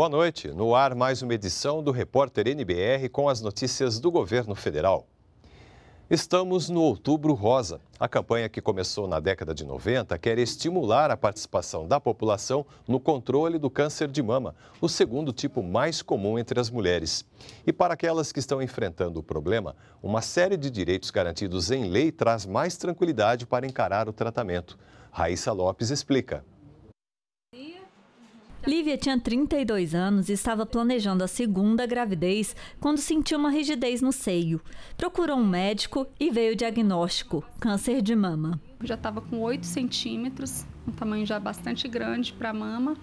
Boa noite. No ar, mais uma edição do Repórter NBR com as notícias do governo federal. Estamos no Outubro Rosa. A campanha que começou na década de 90 quer estimular a participação da população no controle do câncer de mama, o segundo tipo mais comum entre as mulheres. E para aquelas que estão enfrentando o problema, uma série de direitos garantidos em lei traz mais tranquilidade para encarar o tratamento. Raíssa Lopes explica. Lívia tinha 32 anos e estava planejando a segunda gravidez quando sentiu uma rigidez no seio. Procurou um médico e veio o diagnóstico: câncer de mama. Eu já estava com 8 centímetros, um tamanho já bastante grande para a mama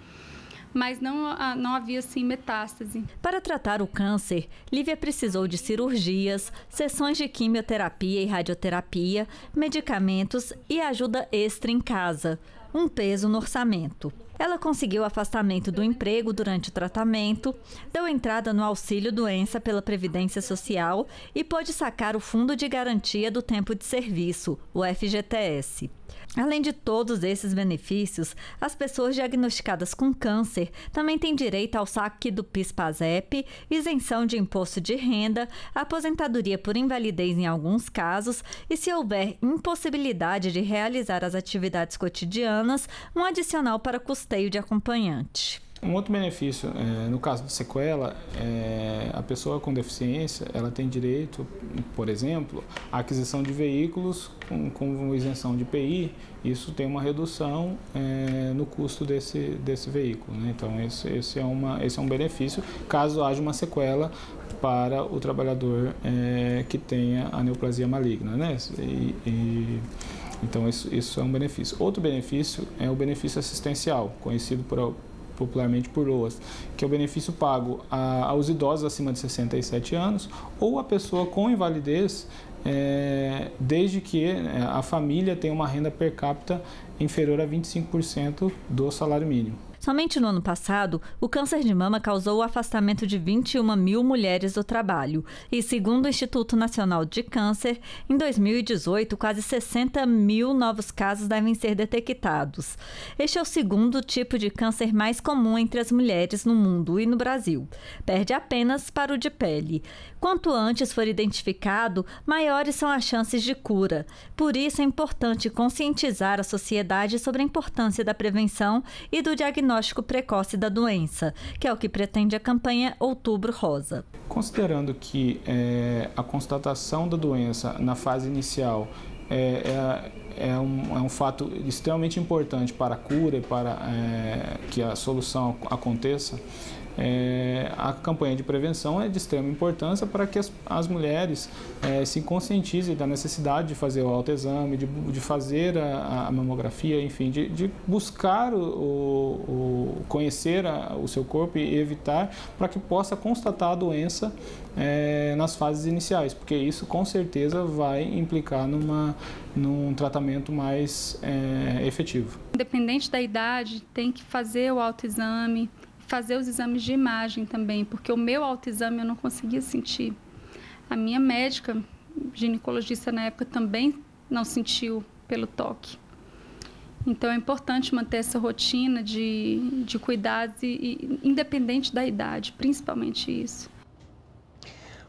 mas não, não havia assim metástase. Para tratar o câncer, Lívia precisou de cirurgias, sessões de quimioterapia e radioterapia, medicamentos e ajuda extra em casa. Um peso no orçamento. Ela conseguiu afastamento do emprego durante o tratamento, deu entrada no auxílio doença pela Previdência Social e pôde sacar o Fundo de Garantia do Tempo de Serviço, o FGTS. Além de todos esses benefícios, as pessoas diagnosticadas com câncer também têm direito ao saque do PIS/PASEP, isenção de imposto de renda, aposentadoria por invalidez em alguns casos e, se houver impossibilidade de realizar as atividades cotidianas, um adicional para custos de acompanhante. Um outro benefício, é, no caso de sequela, é, a pessoa com deficiência ela tem direito, por exemplo, à aquisição de veículos com, com isenção de PI. Isso tem uma redução é, no custo desse, desse veículo. Né? Então, esse, esse, é uma, esse é um benefício caso haja uma sequela para o trabalhador é, que tenha a neoplasia maligna. Né? E, e então, isso, isso é um benefício. Outro benefício é o benefício assistencial, conhecido por, popularmente por OAS, que é o benefício pago a, aos idosos acima de 67 anos ou a pessoa com invalidez, é, desde que é, a família tenha uma renda per capita inferior a 25% do salário mínimo. Somente no ano passado, o câncer de mama causou o afastamento de 21 mil mulheres do trabalho. E, segundo o Instituto Nacional de Câncer, em 2018, quase 60 mil novos casos devem ser detectados. Este é o segundo tipo de câncer mais comum entre as mulheres no mundo e no Brasil. Perde apenas para o de pele. Quanto antes for identificado, maiores são as chances de cura. Por isso, é importante conscientizar a sociedade sobre a importância da prevenção e do diagnóstico diagnóstico precoce da doença, que é o que pretende a campanha Outubro Rosa. Considerando que é, a constatação da doença na fase inicial eh, é, é, é, um, é um fato extremamente importante para a cura e para é, que a solução aconteça, é, a campanha de prevenção é de extrema importância para que as, as mulheres é, se conscientizem da necessidade de fazer o autoexame, de, de fazer a, a mamografia, enfim, de, de buscar o, o conhecer a, o seu corpo e evitar para que possa constatar a doença é, nas fases iniciais, porque isso com certeza vai implicar numa, num tratamento mais é, efetivo. Independente da idade, tem que fazer o autoexame, fazer os exames de imagem também, porque o meu autoexame eu não conseguia sentir. A minha médica, ginecologista na época, também não sentiu pelo toque. Então é importante manter essa rotina de, de cuidados, e, e, independente da idade, principalmente isso.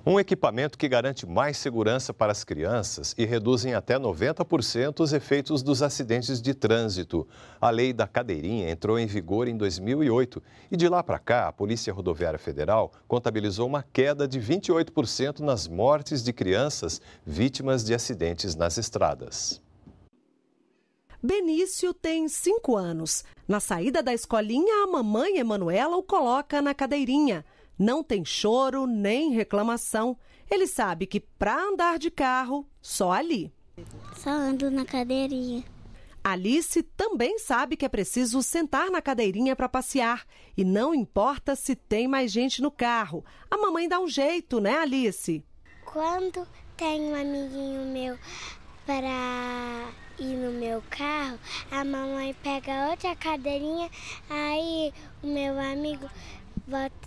Um equipamento que garante mais segurança para as crianças e reduz em até 90% os efeitos dos acidentes de trânsito. A lei da cadeirinha entrou em vigor em 2008 e de lá para cá a Polícia Rodoviária Federal contabilizou uma queda de 28% nas mortes de crianças vítimas de acidentes nas estradas. Benício tem 5 anos. Na saída da escolinha, a mamãe Emanuela o coloca na cadeirinha. Não tem choro nem reclamação. Ele sabe que para andar de carro, só ali. Só ando na cadeirinha. Alice também sabe que é preciso sentar na cadeirinha para passear. E não importa se tem mais gente no carro. A mamãe dá um jeito, né, Alice? Quando tem um amiguinho meu para ir no meu carro, a mamãe pega outra cadeirinha, aí o meu amigo bota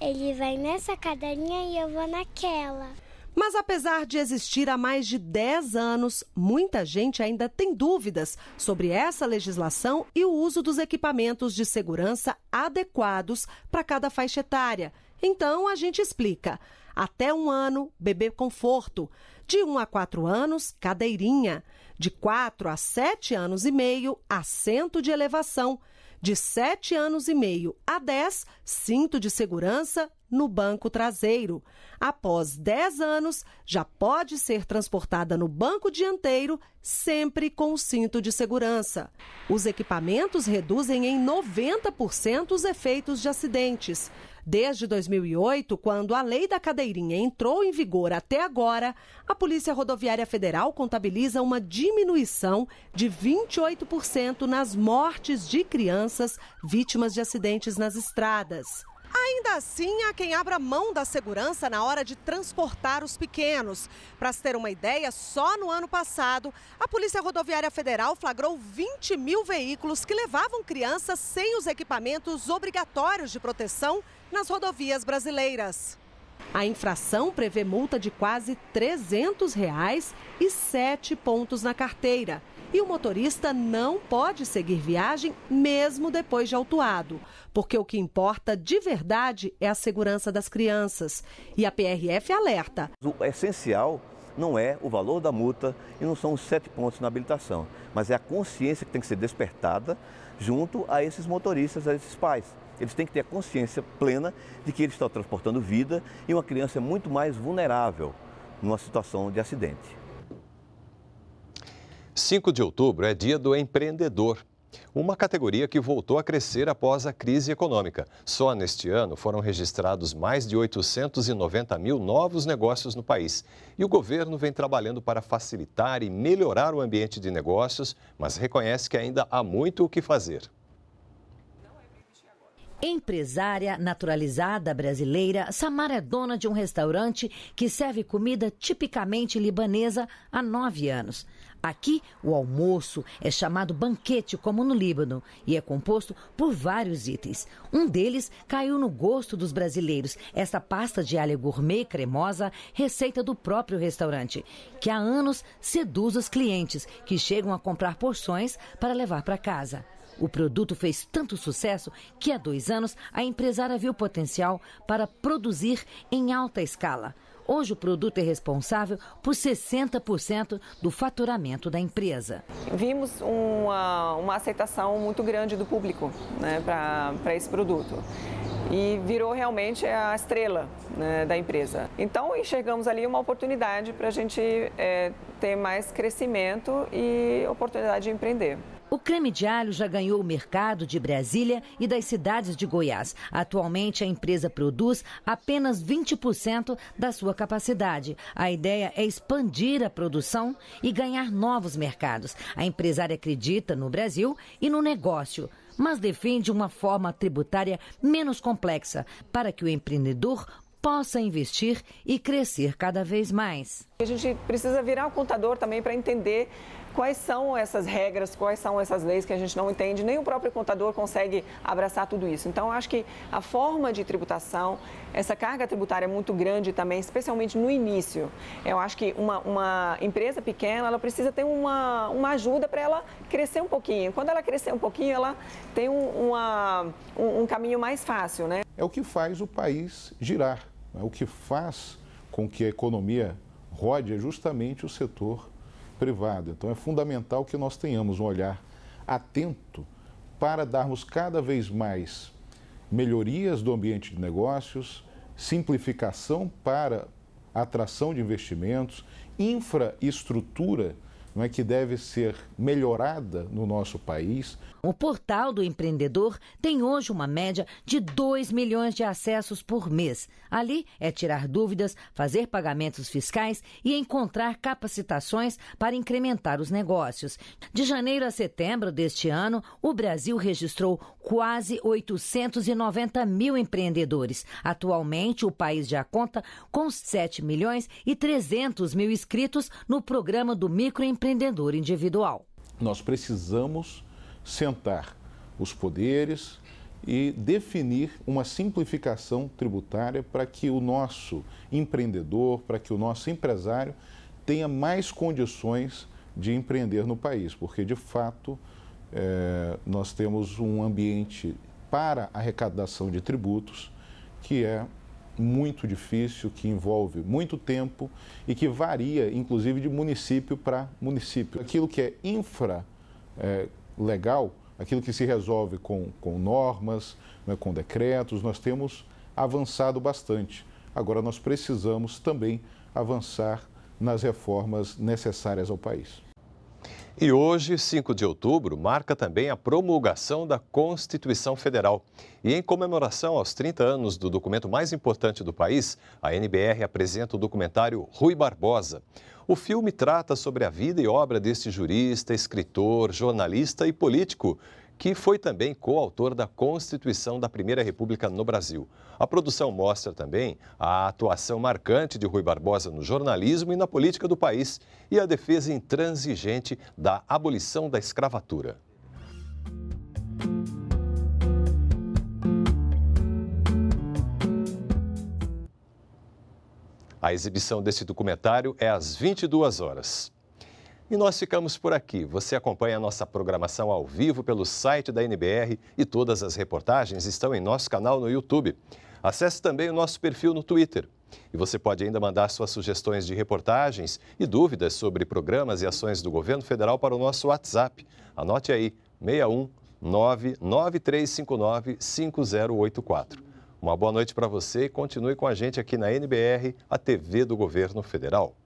ele vai nessa cadeirinha e eu vou naquela. Mas apesar de existir há mais de 10 anos, muita gente ainda tem dúvidas sobre essa legislação e o uso dos equipamentos de segurança adequados para cada faixa etária. Então a gente explica. Até um ano, bebê conforto. De 1 um a 4 anos, cadeirinha. De 4 a 7 anos e meio, assento de elevação de 7 anos e meio a 10, cinto de segurança no banco traseiro. Após 10 anos, já pode ser transportada no banco dianteiro, sempre com o cinto de segurança. Os equipamentos reduzem em 90% os efeitos de acidentes. Desde 2008, quando a lei da cadeirinha entrou em vigor até agora, a Polícia Rodoviária Federal contabiliza uma diminuição de 28% nas mortes de crianças vítimas de acidentes nas estradas. Ainda assim, há quem abra mão da segurança na hora de transportar os pequenos. Para se ter uma ideia, só no ano passado, a Polícia Rodoviária Federal flagrou 20 mil veículos que levavam crianças sem os equipamentos obrigatórios de proteção nas rodovias brasileiras. A infração prevê multa de quase 300 reais e sete pontos na carteira e o motorista não pode seguir viagem mesmo depois de autuado, porque o que importa de verdade é a segurança das crianças. E a PRF alerta. O essencial não é o valor da multa e não são os sete pontos na habilitação, mas é a consciência que tem que ser despertada junto a esses motoristas, a esses pais. Eles têm que ter a consciência plena de que eles estão transportando vida e uma criança é muito mais vulnerável numa situação de acidente. 5 de outubro é dia do empreendedor. Uma categoria que voltou a crescer após a crise econômica. Só neste ano foram registrados mais de 890 mil novos negócios no país. E o governo vem trabalhando para facilitar e melhorar o ambiente de negócios, mas reconhece que ainda há muito o que fazer. Empresária naturalizada brasileira, Samara é dona de um restaurante que serve comida tipicamente libanesa há nove anos. Aqui, o almoço é chamado banquete, como no Líbano, e é composto por vários itens. Um deles caiu no gosto dos brasileiros, essa pasta de alho gourmet cremosa, receita do próprio restaurante, que há anos seduz os clientes, que chegam a comprar porções para levar para casa. O produto fez tanto sucesso que há dois anos a empresária viu potencial para produzir em alta escala. Hoje o produto é responsável por 60% do faturamento da empresa. Vimos uma, uma aceitação muito grande do público né, para esse produto e virou realmente a estrela né, da empresa. Então enxergamos ali uma oportunidade para a gente é, ter mais crescimento e oportunidade de empreender. O creme de alho já ganhou o mercado de Brasília e das cidades de Goiás. Atualmente, a empresa produz apenas 20% da sua capacidade. A ideia é expandir a produção e ganhar novos mercados. A empresária acredita no Brasil e no negócio mas defende uma forma tributária menos complexa para que o empreendedor possa investir e crescer cada vez mais. A gente precisa virar o contador também para entender quais são essas regras, quais são essas leis que a gente não entende, nem o próprio contador consegue abraçar tudo isso. Então, acho que a forma de tributação, essa carga tributária é muito grande também, especialmente no início. Eu acho que uma, uma empresa pequena, ela precisa ter uma, uma ajuda para ela crescer um pouquinho. Quando ela crescer um pouquinho, ela tem um, uma, um, um caminho mais fácil, né? É o que faz o país girar, é o que faz com que a economia rode é justamente o setor privado. Então é fundamental que nós tenhamos um olhar atento para darmos cada vez mais melhorias do ambiente de negócios, simplificação para atração de investimentos, infraestrutura não é, que deve ser melhorada no nosso país. O portal do empreendedor tem hoje uma média de 2 milhões de acessos por mês. Ali é tirar dúvidas, fazer pagamentos fiscais e encontrar capacitações para incrementar os negócios. De janeiro a setembro deste ano, o Brasil registrou quase 890 mil empreendedores. Atualmente, o país já conta com 7 milhões e 300 mil inscritos no programa do microempreendedor empreendedor individual. Nós precisamos sentar os poderes e definir uma simplificação tributária para que o nosso empreendedor, para que o nosso empresário tenha mais condições de empreender no país, porque de fato é, nós temos um ambiente para arrecadação de tributos que é muito difícil, que envolve muito tempo e que varia, inclusive, de município para município. Aquilo que é infra é, legal, aquilo que se resolve com, com normas, né, com decretos, nós temos avançado bastante. Agora, nós precisamos também avançar nas reformas necessárias ao país. E hoje, 5 de outubro, marca também a promulgação da Constituição Federal. E em comemoração aos 30 anos do documento mais importante do país, a NBR apresenta o documentário Rui Barbosa. O filme trata sobre a vida e obra deste jurista, escritor, jornalista e político que foi também coautor da Constituição da Primeira República no Brasil. A produção mostra também a atuação marcante de Rui Barbosa no jornalismo e na política do país e a defesa intransigente da abolição da escravatura. A exibição desse documentário é às 22 horas. E nós ficamos por aqui. Você acompanha a nossa programação ao vivo pelo site da NBR e todas as reportagens estão em nosso canal no YouTube. Acesse também o nosso perfil no Twitter. E você pode ainda mandar suas sugestões de reportagens e dúvidas sobre programas e ações do governo federal para o nosso WhatsApp. Anote aí, 61 99359 5084. Uma boa noite para você e continue com a gente aqui na NBR, a TV do Governo Federal.